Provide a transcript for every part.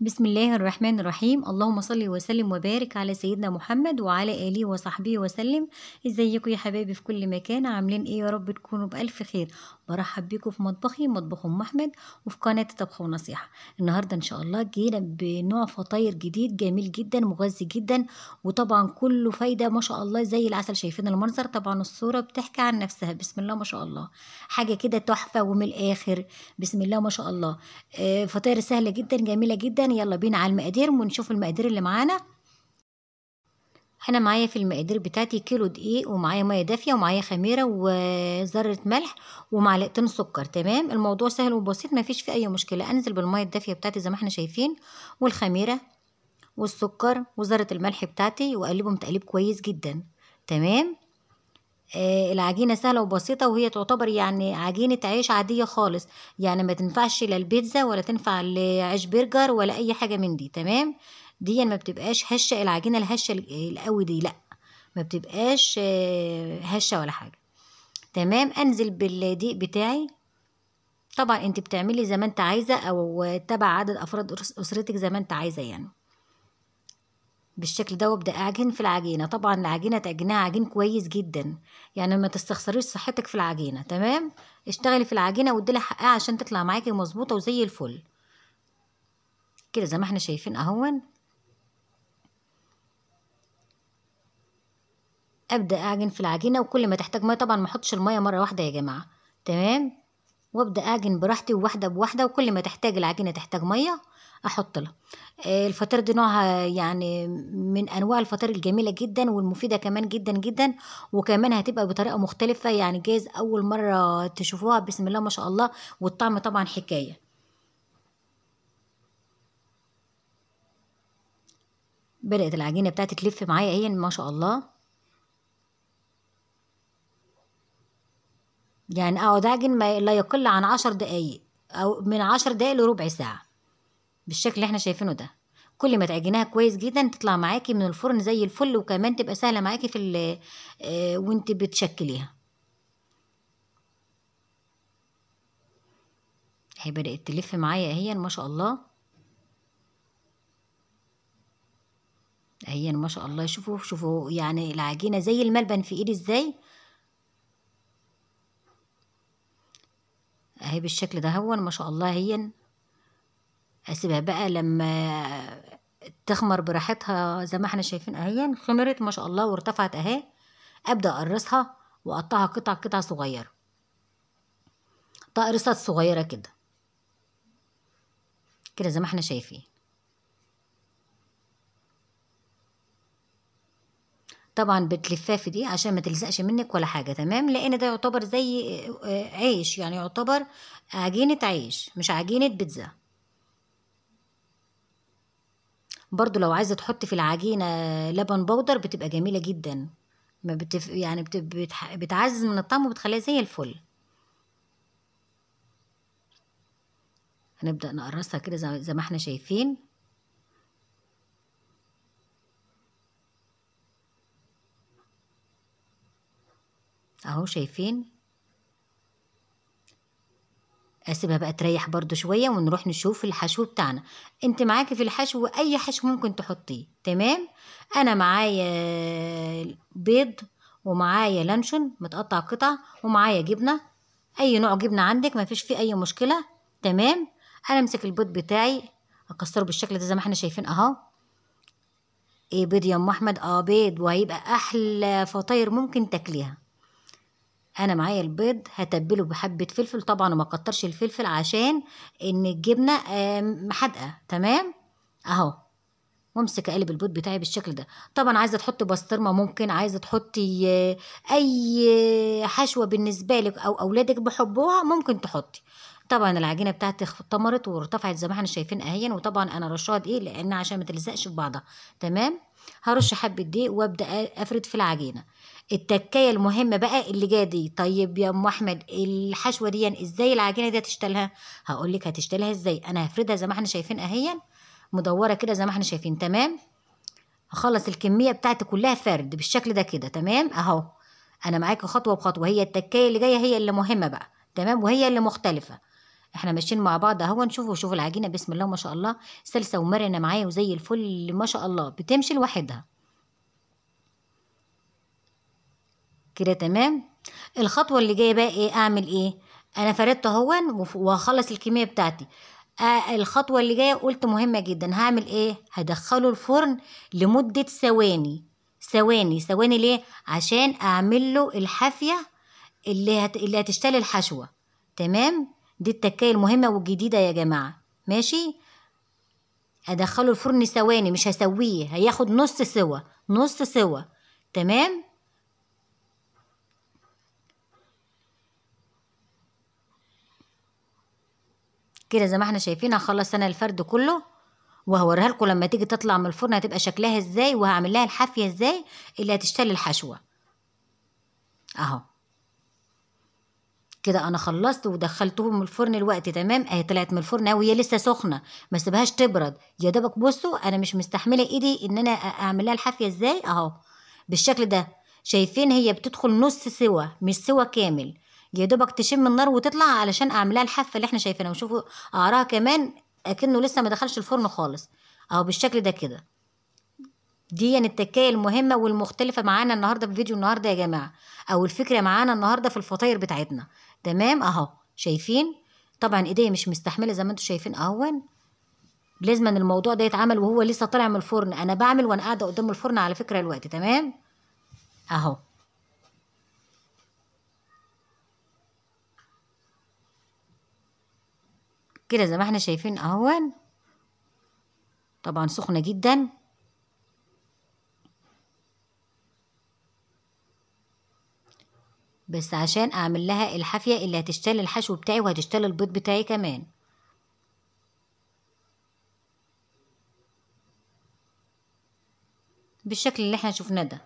بسم الله الرحمن الرحيم اللهم صل وسلم وبارك على سيدنا محمد وعلى اله وصحبه وسلم ازيكم يا حبايبي في كل مكان عاملين ايه يا رب تكونوا بالف خير برحب بيكم في مطبخي مطبخ ام احمد وفي قناه طبخ ونصيحه النهارده ان شاء الله جينا بنوع فطاير جديد جميل جدا مغذي جدا وطبعا كله فايده ما شاء الله زي العسل شايفين المنظر طبعا الصوره بتحكي عن نفسها بسم الله ما شاء الله حاجه كده تحفه ومن الاخر بسم الله ما شاء الله آه، فطاير سهله جدا جميله جدا تاني يلا بينا على المقادير ونشوف المقادير اللي معانا انا معايا في المقادير بتاعتي كيلو دقيق ومعايا ميه دافيه ومعايا خميره وذره ملح ومعلقتين سكر تمام الموضوع سهل وبسيط ما فيش فيه اي مشكله انزل بالميه الدافيه بتاعتي زي ما احنا شايفين والخميره والسكر وذره الملح بتاعتي واقلبهم تقليب كويس جدا تمام آه، العجينة سهلة وبسيطة وهي تعتبر يعني عجينة عيش عادية خالص يعني ما تنفعش للبيتزا ولا تنفع لعيش برجر ولا أي حاجة من دي تمام دي ما بتبقاش هشة العجينة الهشة القوي دي لأ ما بتبقاش آه، هشة ولا حاجة تمام أنزل بالدقيق بتاعي طبعا انت بتعملي زي ما انت عايزة او تبع عدد افراد اسرتك زي ما انت عايزة يعني بالشكل ده وابدا اعجن في العجينه طبعا العجينه تعجنها عجين كويس جدا يعني ما تستخسريش صحتك في العجينه تمام اشتغلي في العجينه واديلها حقها عشان تطلع معاكي مظبوطه وزي الفل كده زي ما احنا شايفين اهون ابدا اعجن في العجينه وكل ما تحتاج ميه طبعا ما احطش الميه مره واحده يا جماعه تمام وابدا اعجن براحتي وواحده بواحده وكل ما تحتاج العجينه تحتاج ميه احط لها آه، الفطير دي نوعها يعني من انواع الفطير الجميله جدا والمفيده كمان جدا جدا وكمان هتبقى بطريقه مختلفه يعني جايز اول مره تشوفوها بسم الله ما شاء الله والطعم طبعا حكايه بدات العجينه بتاعتي تلف معايا اهي ما شاء الله يعني اقعد اعجن ما لا يقل عن عشر دقايق او من عشر دقايق لربع ساعه بالشكل اللي احنا شايفينه ده كل ما تعجنيها كويس جدا تطلع معاكي من الفرن زي الفل وكمان تبقى سهله معاكي في آه، وانت بتشكليها هي بدات تلف معايا اهي ما شاء الله اهي ما شاء الله شوفوا شوفوا يعني العجينه زي الملبن في ايدي ازاي اهي بالشكل ده هون ما شاء الله هين اسيبها بقى لما تخمر براحتها زي ما احنا شايفين اهي خمرت ما شاء الله وارتفعت اهي ابدا اقرصها واقطعها قطع قطع صغيره تقرصات صغيره كده كده زي ما احنا شايفين طبعا في دي عشان ما تلزقش منك ولا حاجه تمام لان ده يعتبر زي آه، آه، عيش يعني يعتبر عجينه عيش مش عجينه بيتزا برضو لو عايزه تحط في العجينه لبن بودر بتبقى جميله جدا ما بتف... يعني بت... بتح... بتعزز من الطعم وبتخليها زي الفل هنبدا نقرصها كده زي ما احنا شايفين اهو شايفين اسيبها بقى تريح برضو شوية ونروح نشوف الحشو بتاعنا انت معاكي في الحشو اي حشو ممكن تحطيه تمام انا معايا بيض ومعايا لانشون متقطع قطع ومعايا جبنة اي نوع جبنة عندك مفيش فيه اي مشكلة تمام انا امسك البيض بتاعي اكسره بالشكل ده زي ما احنا شايفين اهو ايه بيض يا ام احمد اه بيض وهيبقى احلى فطاير ممكن تاكليها انا معايا البيض هتبله بحبه فلفل طبعا وما اكترش الفلفل عشان ان الجبنه محدقه تمام اهو وامسك اقلب البيض بتاعي بالشكل ده طبعا عايزه تحطي بسطرمه ممكن عايزه تحطي آه، اي آه، حشوه بالنسبه لك او اولادك بحبوها ممكن تحطي طبعا العجينه بتاعتي اتطمرت وارتفعت زي ما احنا شايفين اهين وطبعا انا رشاها دقيق لان عشان ما تلزقش في بعضها تمام هرش حبه دقيق وابدا افرد في العجينه التكايه المهمه بقى اللي جايه دي طيب يا ام احمد الحشوه دي يعني ازاي العجينه دي هتشتلها هقول لك هتشتلها ازاي انا هفردها زي ما احنا شايفين اهين مدوره كده زي ما احنا شايفين تمام هخلص الكميه بتاعتي كلها فرد بالشكل ده كده تمام اهو انا معاكي خطوه بخطوه هي التكايه اللي جايه هي اللي مهمه بقى تمام وهي اللي مختلفه احنا ماشيين مع بعض اهو نشوفوا شوفوا العجينه بسم الله ما شاء الله سلسه ومرنه معايا وزي الفل ما شاء الله بتمشي لوحدها كده تمام الخطوه اللي جايه بقى ايه اعمل ايه انا فردت اهو وهخلص الكميه بتاعتي آه الخطوه اللي جايه قلت مهمه جدا هعمل ايه هدخله الفرن لمده ثواني ثواني ثواني ليه عشان اعمل له الحافيه اللي هت... اللي هتشتل الحشوه تمام دي التكاية المهمة والجديدة يا جماعة ماشي ادخله الفرن ثواني مش هسويه هياخد نص سوا نص سوا تمام كده زي ما احنا شايفين هخلص انا الفرد كله وهوريها لكم لما تيجي تطلع من الفرن هتبقى شكلها ازاي وهعمل لها الحافيه ازاي اللي هتشتل الحشوه اهو كده انا خلصت ودخلتهم الفرن الوقت تمام اهي طلعت من الفرن وهي لسه سخنه ما سيبهاش تبرد يا دوبك بصوا انا مش مستحمله ايدي ان انا اعملها الحافيه ازاي اهو بالشكل ده شايفين هي بتدخل نص سوا مش سوا كامل يا دوبك تشم النار وتطلع علشان اعملها الحافه اللي احنا شايفينها وشوفوا قعرها كمان اكنه لسه ما دخلش الفرن خالص اهو بالشكل ده كده دي يعني التكايه المهمه والمختلفه معانا النهارده في فيديو النهارده يا جماعه او الفكره معانا النهارده في الفطاير بتاعتنا تمام اهو شايفين طبعا ايديا مش مستحمله زي ما انتم شايفين اهون لازم ان الموضوع ده يتعمل وهو لسه طالع من الفرن انا بعمل وانا قاعده قدام الفرن على فكره الوقت تمام اهو كده زي ما احنا شايفين اهون طبعا سخنه جدا بس عشان اعمل لها الحافية اللي هتشتل الحشو بتاعي وهتشتل البيض بتاعي كمان بالشكل اللي احنا شفناه ده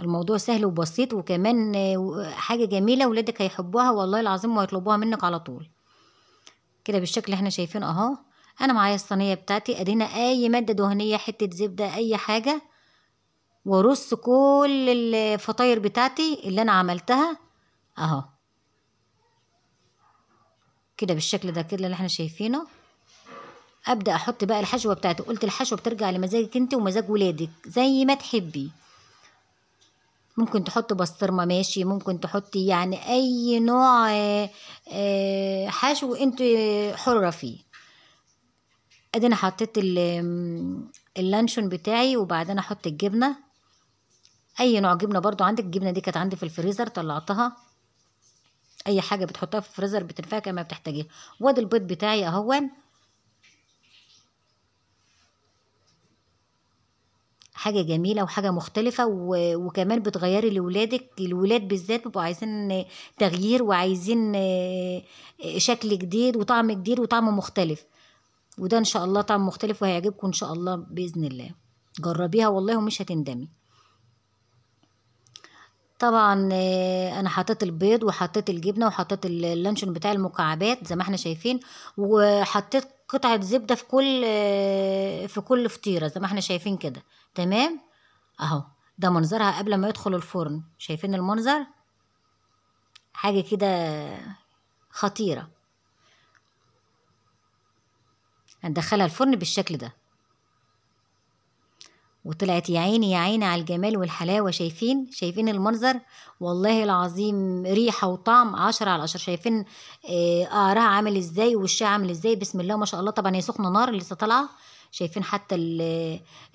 الموضوع سهل وبسيط وكمان حاجة جميلة ولادك هيحبوها والله العظيم وهيطلبوها منك على طول كده بالشكل اللي احنا شايفينه اهو انا معايا الصينيه بتاعتي ادينا اي ماده دهنيه حته زبده اي حاجه ورص كل الفطاير بتاعتي اللي انا عملتها اهو كده بالشكل ده كده اللي احنا شايفينه ابدا احط بقى الحشوه بتاعتي قلت الحشوه بترجع لمزاجك انت ومزاج ولادك زي ما تحبي ممكن تحطي بسطرمه ماشي ممكن تحطي يعني اي نوع آه، حشو انت حره فيه ادي انا حطيت اللانشون بتاعي وبعدين احط الجبنه اي نوع جبنه برضو عندك الجبنه دي كانت عندي في الفريزر طلعتها اي حاجه بتحطها في الفريزر بتنفعك كما بتحتاجيها وادي البيض بتاعي اهون حاجة جميلة وحاجة مختلفة وكمان بتغيري لولادك الولاد بالذات بيبقوا عايزين تغيير وعايزين آه، شكل جديد وطعم جديد وطعم مختلف وده ان شاء الله طعم مختلف وهيعجبكم ان شاء الله باذن الله جربيها والله ومش هتندمي طبعا آه، انا حطيت البيض وحطيت الجبنه وحطيت اللانشون بتاع المكعبات زي ما احنا شايفين وحطيت قطعه زبده في كل آه، في كل فطيره زي ما احنا شايفين كده تمام اهو ده منظرها قبل ما يدخل الفرن شايفين المنظر حاجه كده خطيره هندخلها الفرن بالشكل ده وطلعت يا عيني يا عيني على الجمال والحلاوة شايفين شايفين المنظر والله العظيم ريحة وطعم عشرة على عشرة شايفين قعرها آه، عامل ازاي وشها عامل ازاي بسم الله ما شاء الله طبعا هي سخنة نار لسه طالعة شايفين حتى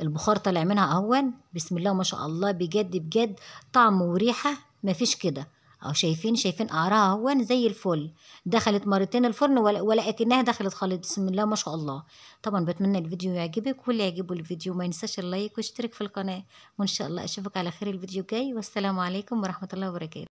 البخار طالع منها اهون بسم الله ما شاء الله بجد بجد طعم وريحة ما فيش كده او شايفين شايفين قعرها وين زي الفل دخلت مرتين الفرن ولا اكنها دخلت خالص بسم الله ما شاء الله طبعا بتمنى الفيديو يعجبك واللي يعجبه الفيديو ما ينساش اللايك واشترك في القناه وان شاء الله اشوفك على خير الفيديو الجاي والسلام عليكم ورحمه الله وبركاته